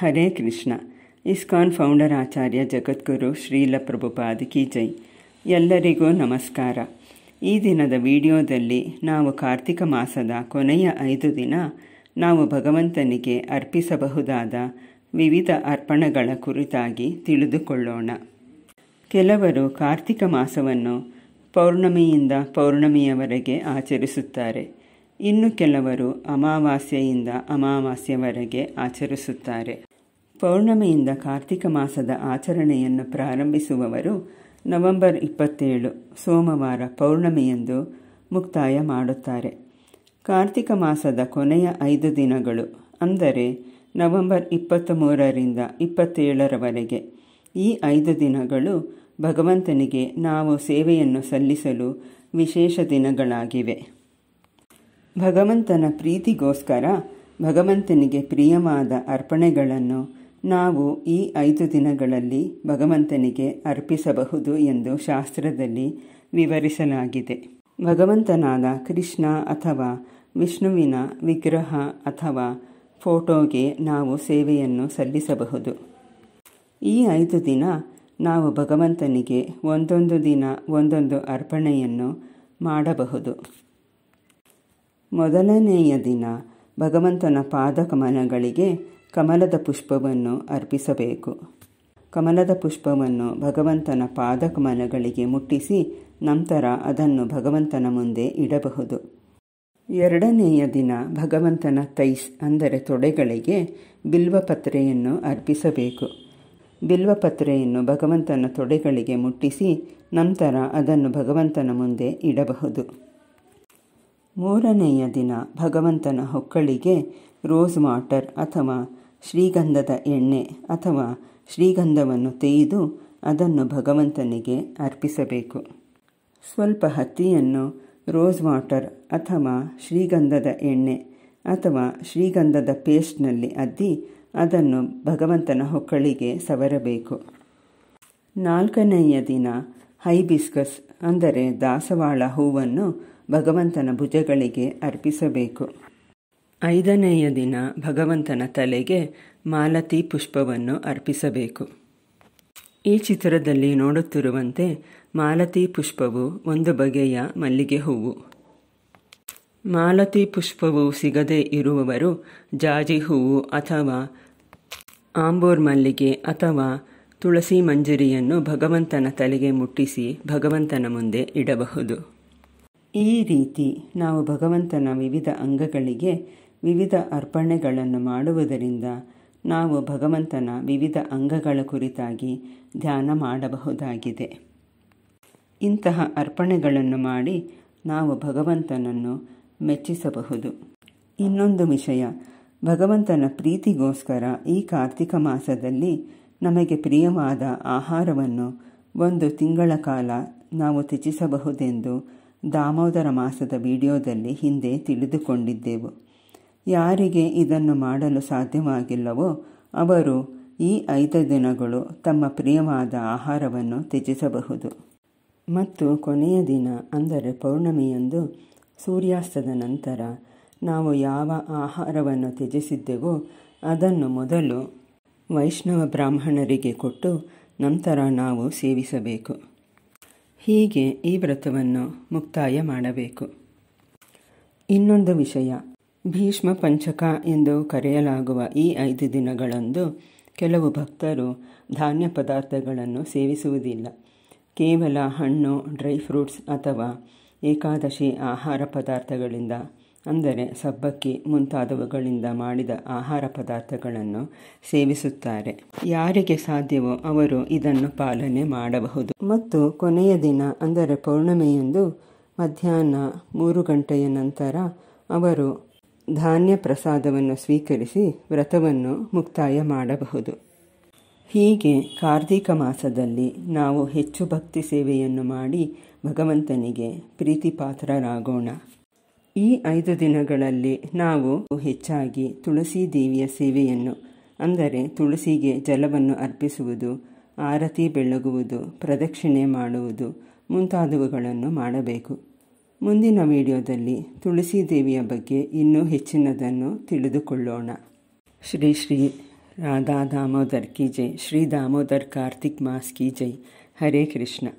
ಹರೇ Krishna ISKCON founder Acharya Jagadguru Srila ಪಾದಕಿ ಜೈ ಎಲ್ಲರಿಗೂ ನಮಸ್ಕಾರ ಈ ದಿನದ ವಿಡಿಯೋದಲ್ಲಿ ನಾವು ಕಾರ್ತಿಕ ಮಾಸದ ಕೊನೆಯ ಐದು ದಿನ ನಾವು ಭಗವಂತನಿಗೆ ಅರ್ಪಿಸಬಹುದಾದ ವಿವಿಧ ಅರ್ಪಣೆಗಳ ಕುರಿತಾಗಿ ತಿಳಿದುಕೊಳ್ಳೋಣ ಕೆಲವರು ಕಾರ್ತಿಕ ಮಾಸವನ್ನು ಪೌರ್ಣಮಿಯಿಂದ ಪೌರ್ಣಮಿಯವರೆಗೆ ಆಚರಿಸುತ್ತಾರೆ ಇನ್ನು ಕೆಲವರು ಅಮಾವಾಸ್ಯೆಯಿಂದ ಅಮಾವಾಸ್ಯವರೆಗೆ ಆಚರಿಸುತ್ತಾರೆ ಪೌರ್ಣಮಿಯಿಂದ ಕಾರ್ತಿಕ ಮಾಸದ ಆಚರಣೆಯನ್ನು ಪ್ರಾರಂಭಿಸುವವರು ನವೆಂಬರ್ ಇಪ್ಪತ್ತೇಳು ಸೋಮವಾರ ಪೌರ್ಣಮಿಯಂದು ಮುಕ್ತಾಯ ಮಾಡುತ್ತಾರೆ ಕಾರ್ತಿಕ ಮಾಸದ ಕೊನೆಯ ಐದು ದಿನಗಳು ಅಂದರೆ ನವೆಂಬರ್ ಇಪ್ಪತ್ತ್ ಮೂರರಿಂದ ಇಪ್ಪತ್ತೇಳರವರೆಗೆ ಈ ಐದು ದಿನಗಳು ಭಗವಂತನಿಗೆ ನಾವು ಸೇವೆಯನ್ನು ಸಲ್ಲಿಸಲು ವಿಶೇಷ ದಿನಗಳಾಗಿವೆ ಭಗವಂತನ ಪ್ರೀತಿಗೋಸ್ಕರ ಭಗವಂತನಿಗೆ ಪ್ರಿಯವಾದ ಅರ್ಪಣೆಗಳನ್ನು ನಾವು ಈ ಐದು ದಿನಗಳಲ್ಲಿ ಭಗವಂತನಿಗೆ ಅರ್ಪಿಸಬಹುದು ಎಂದು ಶಾಸ್ತ್ರದಲ್ಲಿ ವಿವರಿಸಲಾಗಿದೆ ಭಗವಂತನಾದ ಕೃಷ್ಣ ಅಥವಾ ವಿಷ್ಣುವಿನ ವಿಗ್ರಹ ಅಥವಾ ಫೋಟೋಗೆ ನಾವು ಸೇವೆಯನ್ನು ಸಲ್ಲಿಸಬಹುದು ಈ ಐದು ದಿನ ನಾವು ಭಗವಂತನಿಗೆ ಒಂದೊಂದು ದಿನ ಒಂದೊಂದು ಅರ್ಪಣೆಯನ್ನು ಮಾಡಬಹುದು ಮೊದಲನೆಯ ದಿನ ಭಗವಂತನ ಪಾದಕಮನಗಳಿಗೆ ಕಮಲದ ಪುಷ್ಪವನ್ನು ಅರ್ಪಿಸಬೇಕು ಕಮಲದ ಪುಷ್ಪವನ್ನು ಭಗವಂತನ ಪಾದಕಮನಗಳಿಗೆ ಮುಟ್ಟಿಸಿ ನಂತರ ಅದನ್ನು ಭಗವಂತನ ಮುಂದೆ ಇಡಬಹುದು ಎರಡನೆಯ ದಿನ ಭಗವಂತನ ತೈಸ್ ಅಂದರೆ ತೊಡೆಗಳಿಗೆ ಬಿಲ್ವಪತ್ರೆಯನ್ನು ಅರ್ಪಿಸಬೇಕು ಬಿಲ್ವಪತ್ರೆಯನ್ನು ಭಗವಂತನ ತೊಡೆಗಳಿಗೆ ಮುಟ್ಟಿಸಿ ನಂತರ ಅದನ್ನು ಭಗವಂತನ ಮುಂದೆ ಇಡಬಹುದು ಮೂರನೆಯ ದಿನ ಭಗವಂತನ ಹೊಕ್ಕಳಿಗೆ ರೋಸ್ ವಾಟರ್ ಅಥವಾ ಶ್ರೀಗಂಧದ ಎಣ್ಣೆ ಅಥವಾ ಶ್ರೀಗಂಧವನ್ನು ತೆಯ್ದು ಅದನ್ನು ಭಗವಂತನಿಗೆ ಅರ್ಪಿಸಬೇಕು ಸ್ವಲ್ಪ ಹತ್ತಿಯನ್ನು ರೋಸ್ ವಾಟರ್ ಅಥವಾ ಶ್ರೀಗಂಧದ ಎಣ್ಣೆ ಅಥವಾ ಶ್ರೀಗಂಧದ ಪೇಸ್ಟ್ನಲ್ಲಿ ಅದ್ದಿ ಅದನ್ನು ಭಗವಂತನ ಹೊಕ್ಕಳಿಗೆ ಸವರಬೇಕು ನಾಲ್ಕನೆಯ ದಿನ ಹೈಬಿಸ್ಕಸ್ ಅಂದರೆ ದಾಸವಾಳ ಹೂವನ್ನು ಭಗವಂತನ ಭುಜಗಳಿಗೆ ಅರ್ಪಿಸಬೇಕು ಐದನೆಯ ದಿನ ಭಗವಂತನ ತಲೆಗೆ ಮಾಲತಿ ಪುಷ್ಪವನ್ನು ಅರ್ಪಿಸಬೇಕು ಈ ಚಿತ್ರದಲ್ಲಿ ನೋಡುತ್ತಿರುವಂತೆ ಮಾಲತಿ ಪುಷ್ಪವು ಒಂದು ಬಗೆಯ ಮಲ್ಲಿಗೆ ಹೂವು ಮಾಲತಿ ಪುಷ್ಪವು ಸಿಗದೇ ಇರುವವರು ಜಾಜಿ ಹೂವು ಅಥವಾ ಆಂಬೋರ್ ಮಲ್ಲಿಗೆ ಅಥವಾ ತುಳಸಿ ಮಂಜರಿಯನ್ನು ಭಗವಂತನ ತಲೆಗೆ ಮುಟ್ಟಿಸಿ ಭಗವಂತನ ಮುಂದೆ ಇಡಬಹುದು ಈ ರೀತಿ ನಾವು ಭಗವಂತನ ವಿವಿಧ ಅಂಗಗಳಿಗೆ ವಿವಿಧ ಅರ್ಪಣೆಗಳನ್ನು ಮಾಡುವುದರಿಂದ ನಾವು ಭಗವಂತನ ವಿವಿಧ ಅಂಗಗಳ ಕುರಿತಾಗಿ ಧ್ಯಾನ ಮಾಡಬಹುದಾಗಿದೆ ಇಂತಹ ಅರ್ಪಣೆಗಳನ್ನು ಮಾಡಿ ನಾವು ಭಗವಂತನನ್ನು ಮೆಚ್ಚಿಸಬಹುದು ಇನ್ನೊಂದು ವಿಷಯ ಭಗವಂತನ ಪ್ರೀತಿಗೋಸ್ಕರ ಈ ಕಾರ್ತಿಕ ಮಾಸದಲ್ಲಿ ನಮಗೆ ಪ್ರಿಯವಾದ ಆಹಾರವನ್ನು ಒಂದು ತಿಂಗಳ ಕಾಲ ನಾವು ತ್ಯಜಿಸಬಹುದೆಂದು ದಾಮೋದರ ಮಾಸದ ವಿಡಿಯೋದಲ್ಲಿ ಹಿಂದೆ ತಿಳಿದುಕೊಂಡಿದ್ದೆವು ಯಾರಿಗೆ ಇದನ್ನು ಮಾಡಲು ಸಾಧ್ಯವಾಗಿಲ್ಲವೋ ಅವರು ಈ ಐದು ದಿನಗಳು ತಮ್ಮ ಪ್ರಿಯವಾದ ಆಹಾರವನ್ನು ತ್ಯಜಿಸಬಹುದು ಮತ್ತು ಕೊನೆಯ ದಿನ ಅಂದರೆ ಪೌರ್ಣಮಿಯಂದು ಸೂರ್ಯಾಸ್ತದ ನಂತರ ನಾವು ಯಾವ ಆಹಾರವನ್ನು ತ್ಯಜಿಸಿದ್ದೆವೋ ಅದನ್ನು ಮೊದಲು ವೈಷ್ಣವ ಬ್ರಾಹ್ಮಣರಿಗೆ ಕೊಟ್ಟು ನಂತರ ನಾವು ಸೇವಿಸಬೇಕು ಹೀಗೆ ಈ ವ್ರತವನ್ನು ಮುಕ್ತಾಯ ಮಾಡಬೇಕು ಇನ್ನೊಂದು ವಿಷಯ ಭೀಷ್ಮ ಪಂಚಕ ಎಂದು ಕರೆಯಲಾಗುವ ಈ ಐದು ದಿನಗಳಂದು ಕೆಲವು ಭಕ್ತರು ಧಾನ್ಯ ಪದಾರ್ಥಗಳನ್ನು ಸೇವಿಸುವುದಿಲ್ಲ ಕೇವಲ ಹಣ್ಣು ಡ್ರೈ ಫ್ರೂಟ್ಸ್ ಅಥವಾ ಏಕಾದಶಿ ಆಹಾರ ಪದಾರ್ಥಗಳಿಂದ ಅಂದರೆ ಸಬ್ಬಕ್ಕಿ ಮುಂತಾದವುಗಳಿಂದ ಮಾಡಿದ ಆಹಾರ ಪದಾರ್ಥಗಳನ್ನು ಸೇವಿಸುತ್ತಾರೆ ಯಾರಿಗೆ ಸಾಧ್ಯವೋ ಅವರು ಇದನ್ನು ಪಾಲನೆ ಮಾಡಬಹುದು ಮತ್ತು ಕೊನೆಯ ದಿನ ಅಂದರೆ ಪೌರ್ಣಿಮೆಯಂದು ಮಧ್ಯಾಹ್ನ ಮೂರು ಗಂಟೆಯ ನಂತರ ಅವರು ಧಾನ್ಯ ಪ್ರಸಾದವನ್ನು ಸ್ವೀಕರಿಸಿ ವ್ರತವನ್ನು ಮುಕ್ತಾಯ ಮಾಡಬಹುದು ಹೀಗೆ ಕಾರ್ತಿಕ ಮಾಸದಲ್ಲಿ ನಾವು ಹೆಚ್ಚು ಭಕ್ತಿ ಸೇವೆಯನ್ನು ಮಾಡಿ ಭಗವಂತನಿಗೆ ಪ್ರೀತಿಪಾತ್ರರಾಗೋಣ ಪಾತ್ರರಾಗೋಣ ಈ ಐದು ದಿನಗಳಲ್ಲಿ ನಾವು ಹೆಚ್ಚಾಗಿ ತುಳಸಿ ದೇವಿಯ ಸೇವೆಯನ್ನು ಅಂದರೆ ತುಳಸಿಗೆ ಜಲವನ್ನು ಅರ್ಪಿಸುವುದು ಆರತಿ ಬೆಳಗುವುದು ಪ್ರದಕ್ಷಿಣೆ ಮಾಡುವುದು ಮುಂತಾದವುಗಳನ್ನು ಮಾಡಬೇಕು ಮುಂದಿನ ವಿಡಿಯೋದಲ್ಲಿ ತುಳಸಿ ದೇವಿಯ ಬಗ್ಗೆ ಇನ್ನೂ ಹೆಚ್ಚಿನದನ್ನು ತಿಳಿದುಕೊಳ್ಳೋಣ ಶ್ರೀ ಶ್ರೀ ರಾಧಾ ದಾಮೋದರ್ ಕಿ ಜೈ ಶ್ರೀ ದಾಮೋದರ್ ಕಾರ್ತಿಕ್ ಮಾಸ್ ಕಿ ಜೈ ಹರೇ ಕೃಷ್ಣ